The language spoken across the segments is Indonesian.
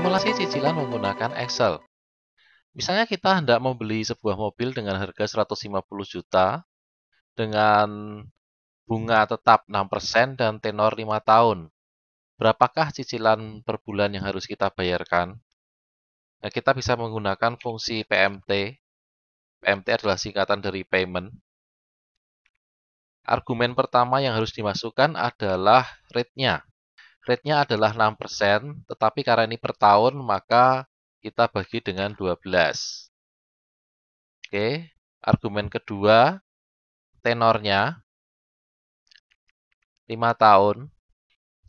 Simulasi cicilan menggunakan Excel. Misalnya kita hendak membeli sebuah mobil dengan harga 150 juta dengan bunga tetap 6% dan tenor 5 tahun. Berapakah cicilan per bulan yang harus kita bayarkan? Nah, kita bisa menggunakan fungsi PMT. PMT adalah singkatan dari payment. Argumen pertama yang harus dimasukkan adalah rate-nya rate-nya adalah 6%, tetapi karena ini per tahun maka kita bagi dengan 12. Oke, argumen kedua tenornya 5 tahun.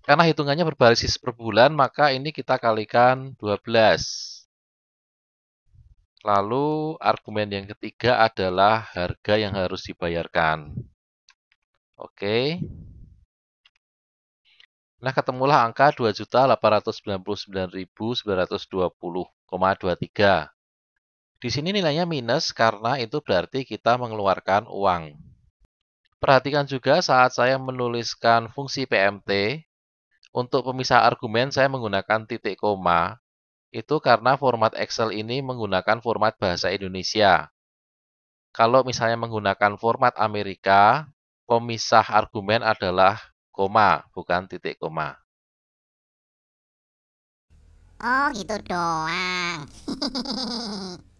Karena hitungannya berbasis per bulan, maka ini kita kalikan 12. Lalu argumen yang ketiga adalah harga yang harus dibayarkan. Oke. Okay. Nah, ketemulah angka 2.899.920,23. Di sini nilainya minus karena itu berarti kita mengeluarkan uang. Perhatikan juga saat saya menuliskan fungsi PMT, untuk pemisah argumen saya menggunakan titik koma, itu karena format Excel ini menggunakan format bahasa Indonesia. Kalau misalnya menggunakan format Amerika, pemisah argumen adalah koma, bukan titik koma. Oh, gitu doang.